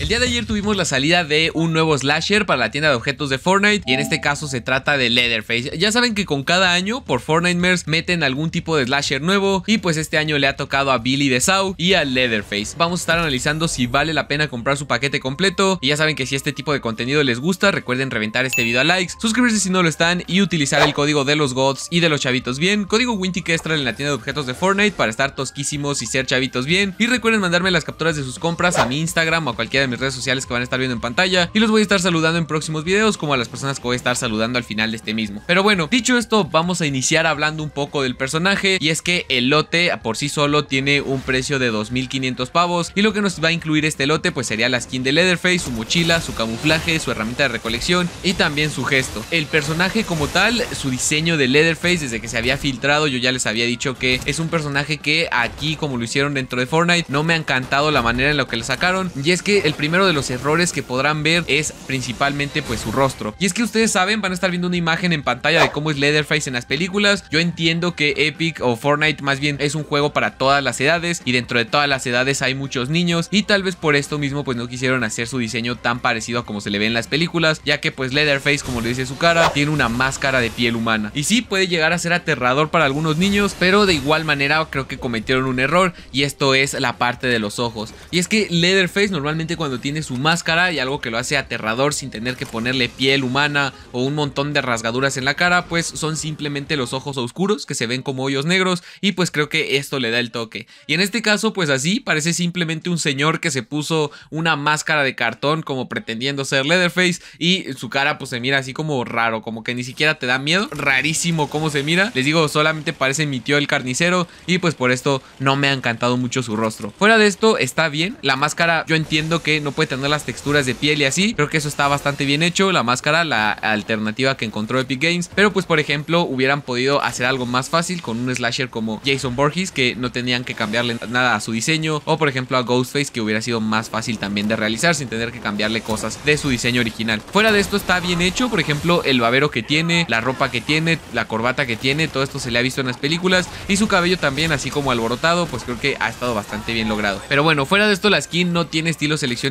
El día de ayer tuvimos la salida de un nuevo slasher para la tienda de objetos de Fortnite y en este caso se trata de Leatherface. Ya saben que con cada año por Fortnite Mers meten algún tipo de slasher nuevo y pues este año le ha tocado a Billy de Sau y a Leatherface. Vamos a estar analizando si vale la pena comprar su paquete completo y ya saben que si este tipo de contenido les gusta recuerden reventar este video a likes, suscribirse si no lo están y utilizar el código de los gods y de los chavitos bien, código Winty en la tienda de objetos de Fortnite para estar tosquísimos y ser chavitos bien y recuerden mandarme las capturas de sus compras a mi Instagram o a cualquier mis redes sociales que van a estar viendo en pantalla y los voy a estar saludando en próximos videos como a las personas que voy a estar saludando al final de este mismo. Pero bueno, dicho esto, vamos a iniciar hablando un poco del personaje y es que el lote por sí solo tiene un precio de 2.500 pavos y lo que nos va a incluir este lote pues sería la skin de Leatherface, su mochila, su camuflaje, su herramienta de recolección y también su gesto. El personaje como tal, su diseño de Leatherface desde que se había filtrado, yo ya les había dicho que es un personaje que aquí como lo hicieron dentro de Fortnite, no me ha encantado la manera en la que lo sacaron y es que el primero de los errores que podrán ver es principalmente pues su rostro. Y es que ustedes saben, van a estar viendo una imagen en pantalla de cómo es Leatherface en las películas. Yo entiendo que Epic o Fortnite más bien es un juego para todas las edades y dentro de todas las edades hay muchos niños y tal vez por esto mismo pues no quisieron hacer su diseño tan parecido a como se le ve en las películas, ya que pues Leatherface como le dice su cara, tiene una máscara de piel humana. Y sí puede llegar a ser aterrador para algunos niños, pero de igual manera creo que cometieron un error y esto es la parte de los ojos. Y es que Leatherface normalmente cuando cuando tiene su máscara y algo que lo hace aterrador sin tener que ponerle piel humana o un montón de rasgaduras en la cara, pues son simplemente los ojos oscuros que se ven como hoyos negros y pues creo que esto le da el toque. Y en este caso pues así parece simplemente un señor que se puso una máscara de cartón como pretendiendo ser Leatherface y su cara pues se mira así como raro, como que ni siquiera te da miedo, rarísimo cómo se mira. Les digo, solamente parece mi tío el carnicero y pues por esto no me ha encantado mucho su rostro. Fuera de esto está bien, la máscara yo entiendo que no puede tener las texturas de piel y así. Creo que eso está bastante bien hecho, la máscara, la alternativa que encontró Epic Games. Pero pues por ejemplo hubieran podido hacer algo más fácil con un slasher como Jason Borges que no tenían que cambiarle nada a su diseño. O por ejemplo a Ghostface que hubiera sido más fácil también de realizar sin tener que cambiarle cosas de su diseño original. Fuera de esto está bien hecho, por ejemplo el babero que tiene, la ropa que tiene, la corbata que tiene, todo esto se le ha visto en las películas. Y su cabello también así como alborotado, pues creo que ha estado bastante bien logrado. Pero bueno, fuera de esto la skin no tiene estilo seleccionado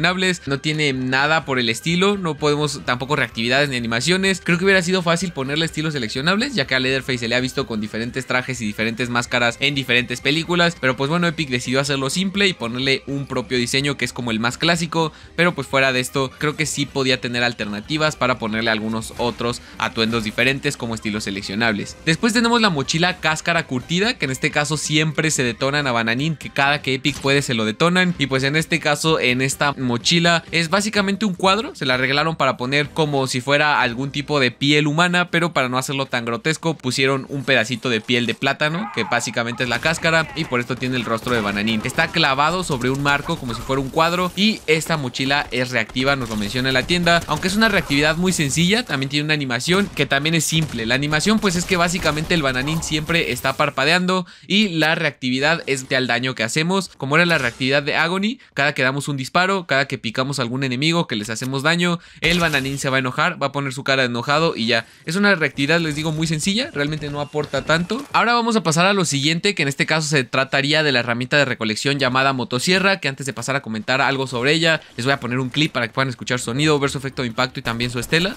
no tiene nada por el estilo, no podemos tampoco reactividades ni animaciones. Creo que hubiera sido fácil ponerle estilos seleccionables, ya que a Leatherface se le ha visto con diferentes trajes y diferentes máscaras en diferentes películas, pero pues bueno, Epic decidió hacerlo simple y ponerle un propio diseño que es como el más clásico, pero pues fuera de esto, creo que sí podía tener alternativas para ponerle algunos otros atuendos diferentes como estilos seleccionables. Después tenemos la mochila cáscara curtida, que en este caso siempre se detonan a Bananín, que cada que Epic puede se lo detonan, y pues en este caso, en esta mochila es básicamente un cuadro, se la arreglaron para poner como si fuera algún tipo de piel humana, pero para no hacerlo tan grotesco pusieron un pedacito de piel de plátano, que básicamente es la cáscara, y por esto tiene el rostro de bananín. Está clavado sobre un marco como si fuera un cuadro, y esta mochila es reactiva, nos lo menciona la tienda, aunque es una reactividad muy sencilla, también tiene una animación que también es simple. La animación pues es que básicamente el bananín siempre está parpadeando y la reactividad es al daño que hacemos, como era la reactividad de Agony, cada que damos un disparo, cada que picamos algún enemigo, que les hacemos daño, el bananín se va a enojar, va a poner su cara enojado y ya. Es una reactividad, les digo, muy sencilla, realmente no aporta tanto. Ahora vamos a pasar a lo siguiente, que en este caso se trataría de la herramienta de recolección llamada motosierra, que antes de pasar a comentar algo sobre ella, les voy a poner un clip para que puedan escuchar sonido, ver su efecto de impacto y también su estela.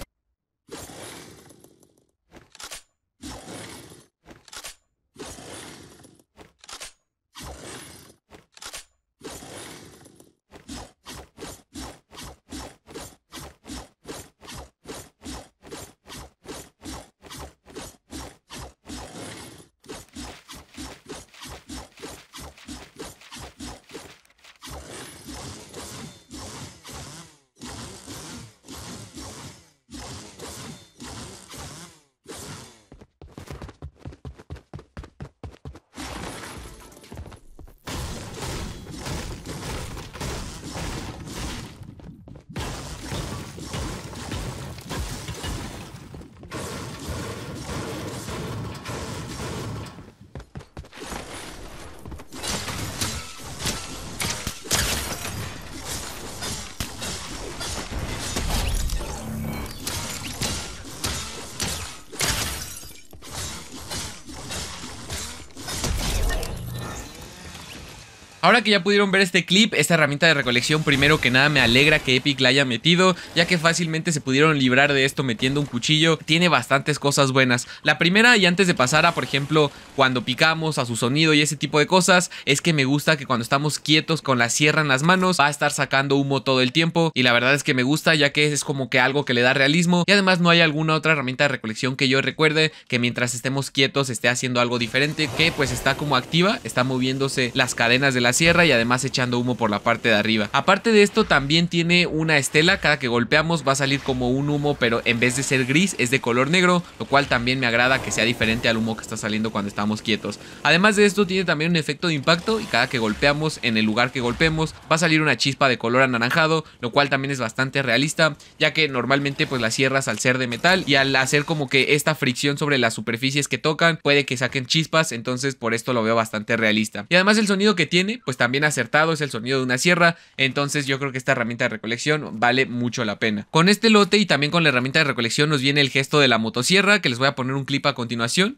Ahora que ya pudieron ver este clip, esta herramienta de recolección primero que nada me alegra que Epic la haya metido, ya que fácilmente se pudieron librar de esto metiendo un cuchillo, tiene bastantes cosas buenas. La primera, y antes de pasar a por ejemplo cuando picamos, a su sonido y ese tipo de cosas, es que me gusta que cuando estamos quietos con la sierra en las manos, va a estar sacando humo todo el tiempo, y la verdad es que me gusta ya que es como que algo que le da realismo, y además no hay alguna otra herramienta de recolección que yo recuerde que mientras estemos quietos esté haciendo algo diferente, que pues está como activa, está moviéndose las cadenas de la sierra y además echando humo por la parte de arriba. Aparte de esto también tiene una estela, cada que golpeamos va a salir como un humo pero en vez de ser gris es de color negro, lo cual también me agrada que sea diferente al humo que está saliendo cuando estamos quietos. Además de esto tiene también un efecto de impacto y cada que golpeamos en el lugar que golpeemos va a salir una chispa de color anaranjado, lo cual también es bastante realista ya que normalmente pues las sierras al ser de metal y al hacer como que esta fricción sobre las superficies que tocan puede que saquen chispas entonces por esto lo veo bastante realista. Y además el sonido que tiene pues también acertado, es el sonido de una sierra, entonces yo creo que esta herramienta de recolección vale mucho la pena. Con este lote y también con la herramienta de recolección nos viene el gesto de la motosierra, que les voy a poner un clip a continuación.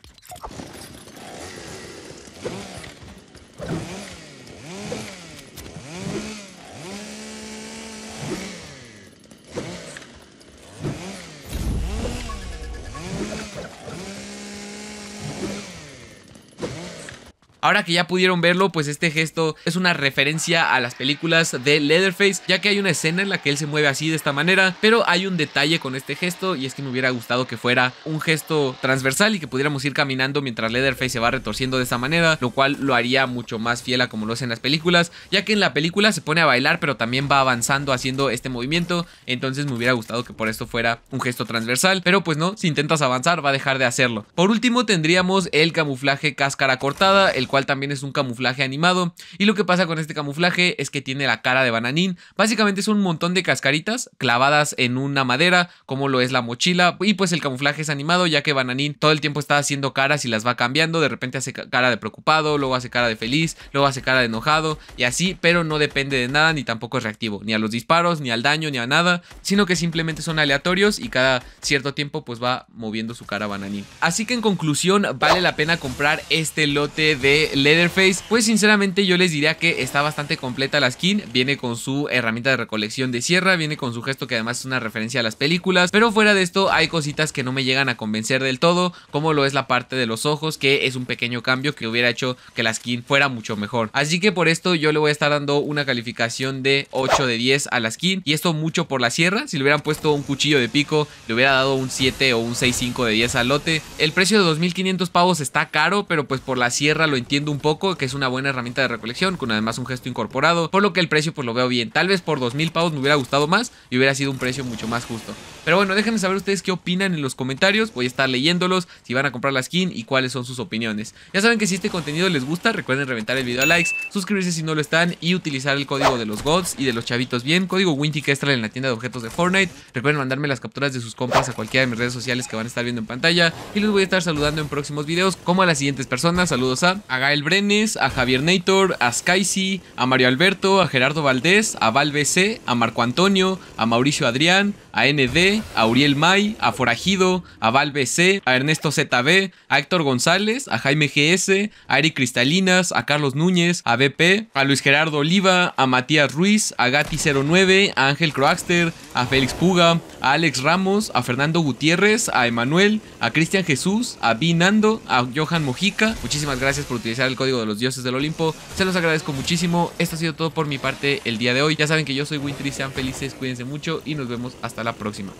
Ahora que ya pudieron verlo, pues este gesto es una referencia a las películas de Leatherface, ya que hay una escena en la que él se mueve así de esta manera, pero hay un detalle con este gesto y es que me hubiera gustado que fuera un gesto transversal y que pudiéramos ir caminando mientras Leatherface se va retorciendo de esta manera, lo cual lo haría mucho más fiel a como lo hacen en las películas, ya que en la película se pone a bailar, pero también va avanzando haciendo este movimiento, entonces me hubiera gustado que por esto fuera un gesto transversal, pero pues no, si intentas avanzar va a dejar de hacerlo. Por último tendríamos el camuflaje cáscara cortada, el cual también es un camuflaje animado. Y lo que pasa con este camuflaje es que tiene la cara de bananín. Básicamente es un montón de cascaritas clavadas en una madera, como lo es la mochila. Y pues el camuflaje es animado, ya que bananín todo el tiempo está haciendo caras y las va cambiando. De repente hace cara de preocupado, luego hace cara de feliz, luego hace cara de enojado y así, pero no depende de nada ni tampoco es reactivo, ni a los disparos, ni al daño, ni a nada, sino que simplemente son aleatorios y cada cierto tiempo pues va moviendo su cara bananín. Así que en conclusión, vale la pena comprar este lote de Leatherface, pues sinceramente yo les diría que está bastante completa la skin, viene con su herramienta de recolección de sierra, viene con su gesto que además es una referencia a las películas, pero fuera de esto hay cositas que no me llegan a convencer del todo, como lo es la parte de los ojos, que es un pequeño cambio que hubiera hecho que la skin fuera mucho mejor. Así que por esto yo le voy a estar dando una calificación de 8 de 10 a la skin, y esto mucho por la sierra, si le hubieran puesto un cuchillo de pico, le hubiera dado un 7 o un 6.5 de 10 al lote. El precio de 2.500 pavos está caro, pero pues por la sierra lo entiendo un poco que es una buena herramienta de recolección, con además un gesto incorporado, por lo que el precio pues lo veo bien. Tal vez por 2000 pavos me hubiera gustado más y hubiera sido un precio mucho más justo. Pero bueno, déjenme saber ustedes qué opinan en los comentarios, voy a estar leyéndolos, si van a comprar la skin y cuáles son sus opiniones. Ya saben que si este contenido les gusta, recuerden reventar el video a likes, suscribirse si no lo están y utilizar el código de los gods y de los chavitos bien, código Winty que extra en la tienda de objetos de Fortnite. Recuerden mandarme las capturas de sus compras a cualquiera de mis redes sociales que van a estar viendo en pantalla y los voy a estar saludando en próximos videos como a las siguientes personas. Saludos a Gael Brenes, a Javier Nator, a Skysi, a Mario Alberto, a Gerardo Valdés, a Val BC, a Marco Antonio, a Mauricio Adrián, a ND, a Uriel May, a Forajido, a Val BC, a Ernesto ZB, a Héctor González, a Jaime GS, a Eric Cristalinas, a Carlos Núñez, a BP, a Luis Gerardo Oliva, a Matías Ruiz, a Gati09, a Ángel Croaxter, a Félix Puga, a Alex Ramos, a Fernando Gutiérrez, a Emanuel, a Cristian Jesús, a Vinando, a Johan Mojica. Muchísimas gracias por tu el código de los dioses del Olimpo. Se los agradezco muchísimo. Esto ha sido todo por mi parte el día de hoy. Ya saben que yo soy Wintry, sean felices, cuídense mucho y nos vemos hasta la próxima.